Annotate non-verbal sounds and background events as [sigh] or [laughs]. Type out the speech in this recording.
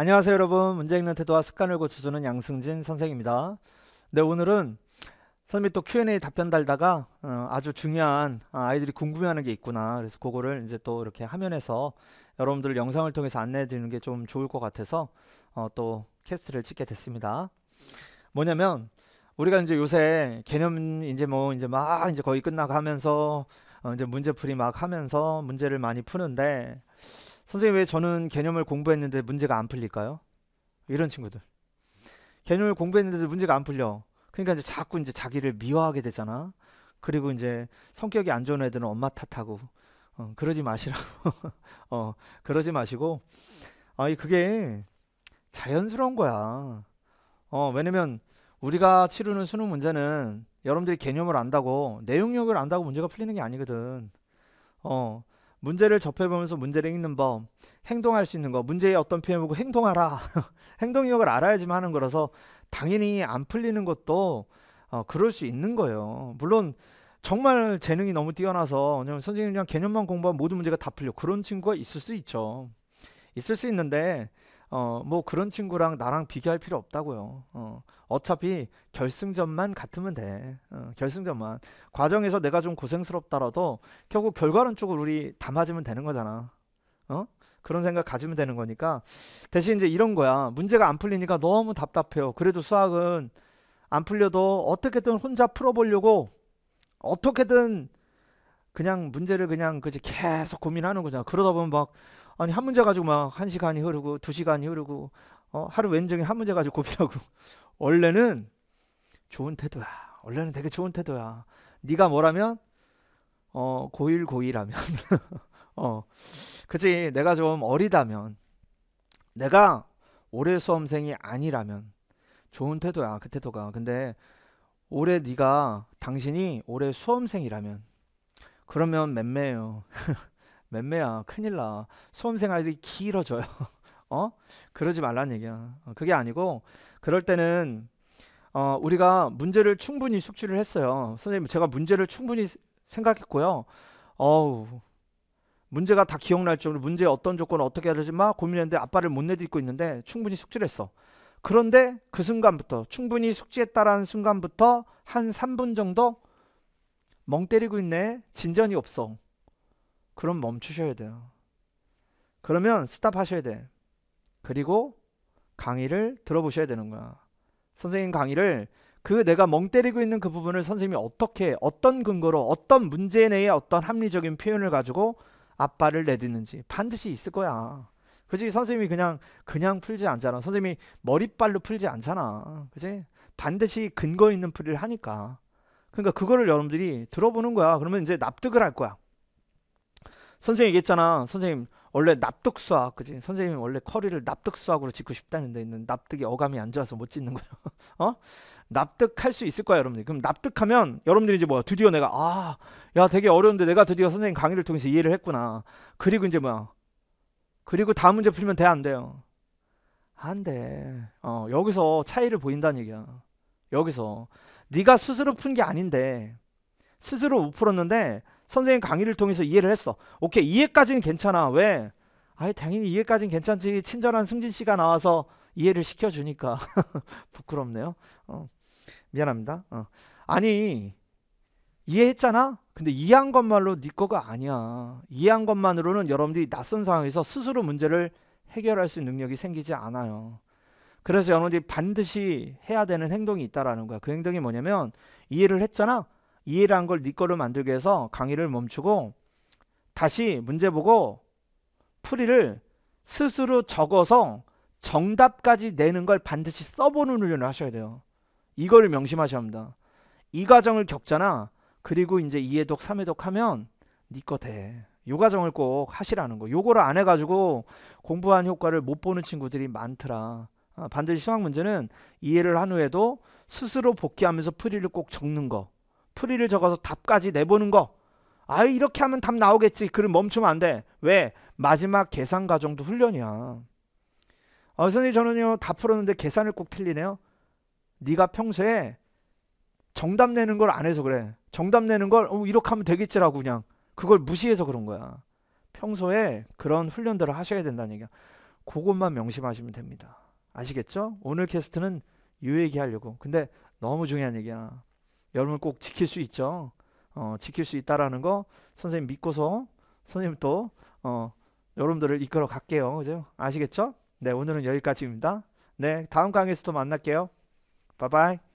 안녕하세요 여러분 문제 읽는 태도와 습관을 고쳐주는 양승진 선생입니다 네 오늘은 선생님이 또 Q&A 답변 달다가 어, 아주 중요한 아, 이들이 궁금해하는 게 있구나 그래서 그거를 이제 또 이렇게 화면에서 여러분들 영상을 통해서 안내해 드리는 게 좀 좋을 것 같아서 어, 또 캐스트를 찍게 됐습니다 뭐냐면 우리가 이제 요새 개념 이제 뭐 이제 막 이제 거의 끝나고 면서 어, 이제 문제풀이 막 하면서 문제를 많이 푸는데 선생님 왜 저는 개념을 공부했는데 문제가 안 풀릴까요? 이런 친구들. 개념을 공부했는데 도 문제가 안 풀려. 그러니까 이제 자꾸 이제 자기를 미워하게 되잖아. 그리고 이제 성격이 안 좋은 애들은 엄마 탓하고 어, 그러지 마시라고. [laughs] 어, 그러지 마시고 아이 그게 자연스러운 거야. 어, 왜냐면 우리가 치르는 수능 문제는 여러분들이 개념을 안다고 내용력을 안다고 문제가 풀리는 게 아니거든. 어, 문제를 접해보면서 문제를 읽는 법, 행동할 수 있는 거, 문제의 어떤 표현 보고 행동하라. [laughs] 행동력을 알아야지만 하는 거라서 당연히 안 풀리는 것도 어, 그럴 수 있는 거예요. 물론 정말 재능이 너무 뛰어나서 왜냐 선생님이랑 개념만 공부하면 모든 문제가 다 풀려 그런 친구가 있을 수 있죠. 있을 수 있는데 어, 뭐 그런 친구랑 나랑 비교할 필요 없다고요. 어, 어차피 결승전만 같으면 돼. 어, 결승전만. 과정에서 내가 좀고생스럽더라도 결국 결과론 쪽으로 우리 다 맞으면 되는 거잖아. 어? 그런 생각 가지면 되는 거니까 대신 이제 이런 거야. 문제가 안 풀리니까 너무 답답해요. 그래도 수학은 안 풀려도 어떻게든 혼자 풀어보려고 어떻게든 그냥 문제를 그냥 그지 계속 고민하는 거잖아. 그러다 보면 막 아니 한 문제 가지고 막 한 시간이 흐르고 두 시간이 흐르고 어, 하루 왼종에한 문제 가지고 고민하고 [laughs] 원래는 좋은 태도야. 원래는 되게 좋은 태도야. 네가 뭐라면 어 고일 고일하면 [laughs] 어그지 내가 좀 어리다면 내가 올해 수험생이 아니라면 좋은 태도야 그 태도가 근데 올해 네가 당신이 올해 수험생이라면 그러면 맴매요. [laughs] 맴매야 큰일 나. 수험생 활이 길어져요. [laughs] 어? 그러지 말란 얘기야. 어, 그게 아니고 그럴 때는 어, 우리가 문제를 충분히 숙지를 했어요. 선생님 제가 문제를 충분히 생각했고요. 어우 문제가 다 기억날 정도로 문제 어떤 조건 을 어떻게 해야 되지 막 고민했는데 아빠를 못 내딛고 있는데 충분히 숙지를 했어. 그런데 그 순간부터 충분히 숙지했다라는 순간부터 한 3분 정도 멍 때리고 있네. 진전이 없어. 그럼 멈추셔야 돼요. 그러면 스탑 하셔야 돼. 그리고 강의를 들어보셔야 되는 거야. 선생님 강의를 그 내가 멍 때리고 있는 그 부분을 선생님이 어떻게 어떤 근거로 어떤 문제 내에 어떤 합리적인 표현을 가지고 앞발을 내딛는지 반드시 있을 거야. 그지 선생님이 그냥 그냥 풀지 않잖아. 선생님이 머리빨로 풀지 않잖아. 그지 반드시 근거 있는 풀이를 하니까. 그러니까 그거를 여러분들이 들어보는 거야. 그러면 이제 납득을 할 거야. 선생님 얘기했잖아. 선생님 원래 납득 수학 그지? 선생님 원래 커리를 납득 수학으로 짓고 싶다는데 있는 납득이 어감이 안 좋아서 못 짓는 거야. [laughs] 어? 납득할 수 있을 거야, 여러분들. 그럼 납득하면 여러분들이 이제 뭐야? 드디어 내가 아, 야 되게 어려운데 내가 드디어 선생님 강의를 통해서 이해를 했구나. 그리고 이제 뭐야? 그리고 다음 문제 풀면 돼 안 돼요? 안 돼. 어, 여기서 차이를 보인다는 얘기야. 여기서 네가 스스로 푼 게 아닌데 스스로 못 풀었는데 선생님 강의를 통해서 이해를 했어. 오케이 이해까지는 괜찮아. 왜? 아예 당연히 이해까지는 괜찮지. 친절한 승진 씨가 나와서 이해를 시켜주니까 [laughs] 부끄럽네요. 어. 미안합니다. 어. 아니 이해했잖아. 근데 이해한 것만으로 네 거가 아니야. 이해한 것만으로는 여러분들이 낯선 상황에서 스스로 문제를 해결할 수 있는 능력이 생기지 않아요. 그래서 여러분들이 반드시 해야 되는 행동이 있다라는 거야. 그 행동이 뭐냐면 이해를 했잖아. 이해를 한걸네거를 만들기 위해서 강의를 멈추고 다시 문제 보고 풀이를 스스로 적어서 정답까지 내는 걸 반드시 써보는 훈련을 하셔야 돼요. 이거를 명심하셔야 합니다. 이 과정을 겪잖아. 그리고 이제 이해독, 삼해독 하면 니거 네 돼. 요 과정을 꼭 하시라는 거. 요거를 안 해가지고 공부한 효과를 못 보는 친구들이 많더라. 어, 반드시 수학 문제는 이해를 한 후에도 스스로 복귀하면서 풀이를 꼭 적는 거. 풀이를 적어서 답까지 내보는 거. 아 이렇게 하면 답 나오겠지. 그럼 멈추면 안 돼. 왜? 마지막 계산 과정도 훈련이야. 어, 선생님 저는요 다 풀었는데 계산을 꼭 틀리네요. 네가 평소에 정답 내는 걸 안 해서 그래. 정답 내는 걸 어, 이렇게 하면 되겠지라고 그냥 그걸 무시해서 그런 거야. 평소에 그런 훈련들을 하셔야 된다는 얘기야. 그것만 명심하시면 됩니다. 아시겠죠? 오늘 캐스트는 요 얘기하려고. 근데 너무 중요한 얘기야. 여러분 꼭 지킬 수 있죠. 어, 지킬 수 있다라는 거 선생님 믿고서 선생님 또 어, 여러분들을 이끌어 갈게요. 그죠? 아시겠죠? 네, 오늘은 여기까지입니다. 네, 다음 강의에서 또 만날게요. 바이바이.